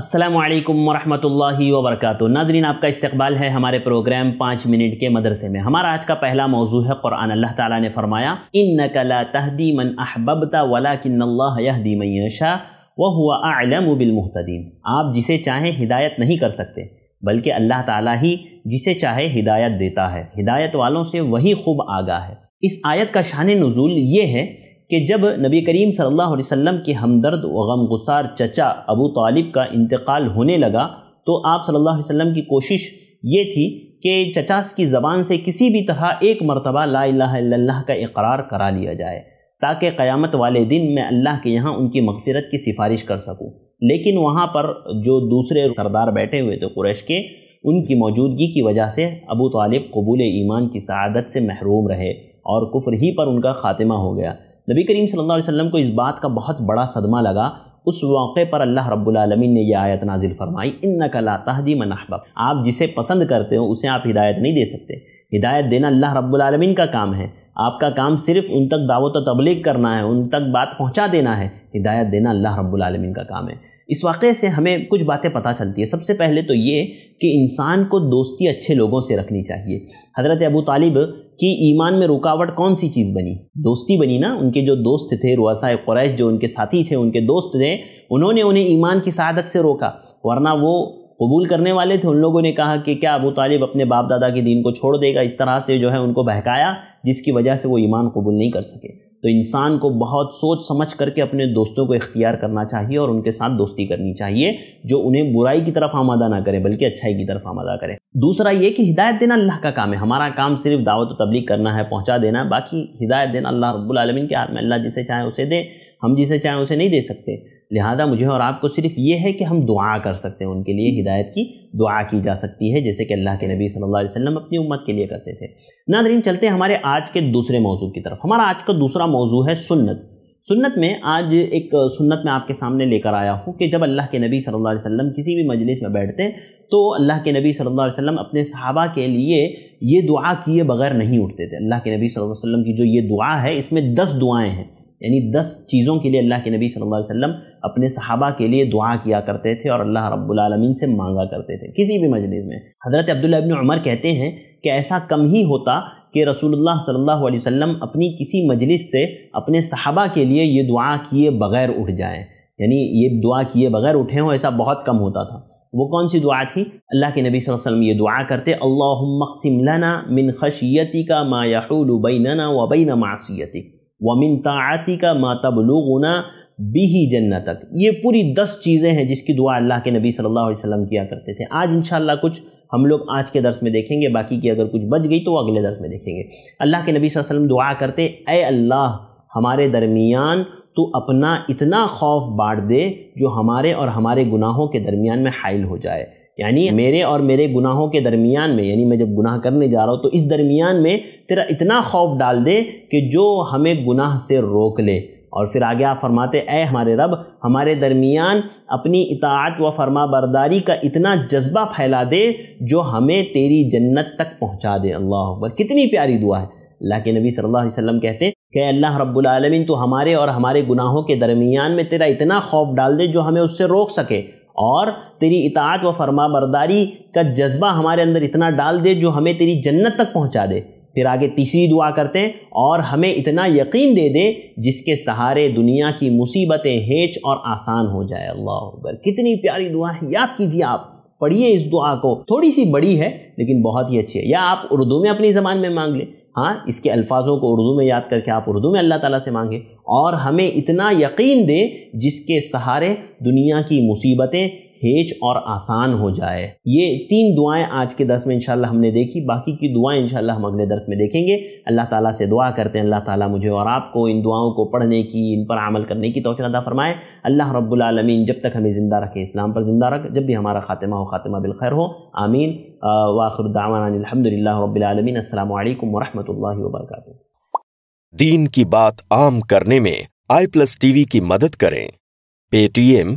असलम वरहमतुल्लाहि वबरकatuh नाजरीन आपका इस्तकबाल है हमारे प्रोग्राम पाँच मिनट के मदरसे में हमारा आज का पहला मौजू है कुरान अल्लाह ताला ने फरमाया इन तहदी मन अहबबता वला किन्दी मैशा व हुआ आलम बिलमहतदीन आप जिसे चाहें हिदायत नहीं कर सकते बल्कि अल्लाह ताला ही जिसे चाहे हिदायत देता है हिदायत वालों से वही खूब आगा है इस आयत का शान नज़ुल ये है कि जब नबी करीम सल्लल्लाहु अलैहि वसल्लम के हमदर्द व गमगुसार चचा अबू तालिब का इंतकाल होने लगा तो आप सल्लल्लाहु अलैहि वसल्लम की कोशिश ये थी कि चचास की ज़बान से किसी भी तरह एक मरतबा ला इलाह का इकरार करा लिया जाए ताकि क़यामत वाले दिन मैं अल्लाह के यहाँ उनकी मगफ़रत की सिफारिश कर सकूँ लेकिन वहाँ पर जो दूसरे सरदार बैठे हुए थे कुरैश के उनकी मौजूदगी की वजह से अबू तालिब कबूल ईमान की सआदत से महरूम रहे और कुफ्र ही पर उनका ख़ात्मा हो गया नबी करीम सल्लल्लाहु अलैहि वसल्लम को इस बात का बहुत बड़ा सदमा लगा उस मौके पर अल्लाह रब्बुलमीन ने यह आयत नाजिल फरमाई इन नकला तहदी मनहबब आप जिसे पसंद करते हो उसे आप हिदायत नहीं दे सकते हिदायत देना अल्लाह रब्बुलमीन का काम है आपका काम सिर्फ उन तक दावत तबलीग करना है उन तक बात पहुँचा देना है हिदायत देना अल्लाह रब्बुलमीन का काम है इस वाक़े से हमें कुछ बातें पता चलती है सबसे पहले तो ये कि इंसान को दोस्ती अच्छे लोगों से रखनी चाहिए हज़रत अबू तालिब की ईमान में रुकावट कौन सी चीज़ बनी दोस्ती बनी ना उनके जो दोस्त थे रुआसा क्रैश जो उनके साथी थे उनके दोस्त थे उन्होंने उन्हें ईमान की शहादत से रोका वरना वो कबूल करने वाले थे उन लोगों ने कहा कि क्या अबू तालिब अपने बाप दादा के दीन को छोड़ देगा इस तरह से जो है उनको बहकाया जिसकी वजह से वो ईमान कबूल नहीं कर सके तो इंसान को बहुत सोच समझ करके अपने दोस्तों को इख्तियार करना चाहिए और उनके साथ दोस्ती करनी चाहिए जो उन्हें बुराई की तरफ आमादा ना करें बल्कि अच्छाई की तरफ आमादा करें दूसरा ये कि हिदायत देना अल्लाह का काम है हमारा काम सिर्फ दावत व तबलीग करना है पहुंचा देना बाकी हिदायत देना अल्लाह रब्बुल रबालमीन के हाथ में अल्लाह जिसे चाहे उसे दे हम जिसे चाहें उसे नहीं दे सकते लिहाजा मुझे और आपको सिर्फ ये है कि हम दुआ कर सकते हैं उनके लिए हिदायत की दुआ की जा सकती है जैसे कि अल्लाह के नबी सल्लल्लाहु अलैहि वसल्लम अपनी उम्मत के लिए करते थे नादरीन चलते हैं हमारे आज के दूसरे मौजू की तरफ हमारा आज का दूसरा मौजू है सुन्नत सुन्नत में आज एक सुन्नत में आपके सामने लेकर आया हूँ कि जब अल्लाह के नबी सल्लल्लाहु अलैहि वसल्लम किसी भी मजलिस में बैठते तो अल्लाह के नबी सल्लल्लाहु अलैहि वसल्लम अपने सहाबा के लिए ये दुआ किए बगैर नहीं उठते थे अल्लाह के नबी सल्लल्लाहु अलैहि वसल्लम की जो ये दुआ है इसमें दस दुआएं हैं यानी दस चीज़ों के लिए अल्लाह के नबी सल्लल्लाहु अलैहि वसल्लम अपने सहाबा के लिए दुआ किया करते थे और अल्लाह रब्बुल से मांगा करते थे किसी भी मजलिस में हज़रत अब्दुल्ला इब्न उमर कहते हैं कि ऐसा कम ही होता कि रसूलुल्लाह सल्लल्लाहु अलैहि वसल्लम अपनी किसी मजलिस से अपने सहाबा के लिए ये दुआ किए बगैर उठ जाएँ यानी ये दुआ किए बगैर उठे हों ऐसा बहुत कम होता था वो कौन सी दुआ थी अल्लाह के नबी वसल्लम ये दुआ करते अल्लाम लना मिन खशियती का व बैन मासीती वमिन ताती का माता बलूगना बी ही जन्ना तक ये पूरी दस चीज़ें हैं जिसकी दुआ अल्लाह के नबी सल्लल्लाहु अलैहि वसल्लम किया करते थे आज इन कुछ हम लोग आज के दर्स में देखेंगे बाकी की अगर कुछ बच गई तो अगले दर्स में देखेंगे अल्लाह के नबी वसल्लम दुआ करते ए अल्लाह हमारे दरमियान तो अपना इतना खौफ बांट दे जो हमारे और हमारे गुनाहों के दरमियान में हाइल हो जाए यानी मेरे और मेरे गुनाहों के दरमियान में यानी मैं जब गुनाह करने जा रहा हूँ तो इस दरमियान में तेरा इतना खौफ डाल दे कि जो हमें गुनाह से रोक ले और फिर आगे आप फरमाते ए हमारे रब हमारे दरमियान अपनी इतात व फरमा बरदारी का इतना जज्बा फैला दे जो हमें तेरी जन्नत तक पहुँचा दे अल्लाह अकबर कितनी प्यारी दुआ है अल्लाह के नबी सल्लल्लाहु अलैहि वसल्लम कहते हैं कि अल्लाह रब्बुल आलमीन तो हमारे और हमारे गुनाहों के दरमियान में तेरा इतना खौफ डाल दे जो हमें उससे रोक सके और तेरी इतात व फरमा बरदारी का जज्बा हमारे अंदर इतना डाल दे जो हमें तेरी जन्नत तक पहुंचा दे फिर आगे तीसरी दुआ करते हैं और हमें इतना यकीन दे दे जिसके सहारे दुनिया की मुसीबतें हेच और आसान हो जाए अल्लाह अकबर कितनी प्यारी दुआ है याद कीजिए आप पढ़िए इस दुआ को थोड़ी सी बड़ी है लेकिन बहुत ही अच्छी है या आप उर्दू में अपनी ज़बान में मांग लें हाँ इसके अल्फाजों को उर्दू में याद करके आप उर्दू में अल्लाह ताला से मांगें और हमें इतना यकीन दें जिसके सहारे दुनिया की मुसीबतें हेज और आसान हो जाए ये तीन दुआएं आज के दस में इंशाल्लाह हमने देखी बाकी की दुआएं इंशाल्लाह हम अगले दस में देखेंगे अल्लाह ताला से दुआ करते हैं अल्लाह ताला मुझे और आपको इन दुआओं को पढ़ने की इन पर अमल करने की तोफ़ी अदा फरमाए अल्लाह रब्बुलमीन जब तक हमें ज़िंदा रखे इस्लाम पर ज़िंदा रख जब भी हमारा खातिमा हो खातिमा बिलखैर हो आमीन वाखिर दावान अलहमदिल्ला अल्लाम वरहमल वर्क दीन की बात आम करने में आई प्लस टीवी की मदद करें पेटीएम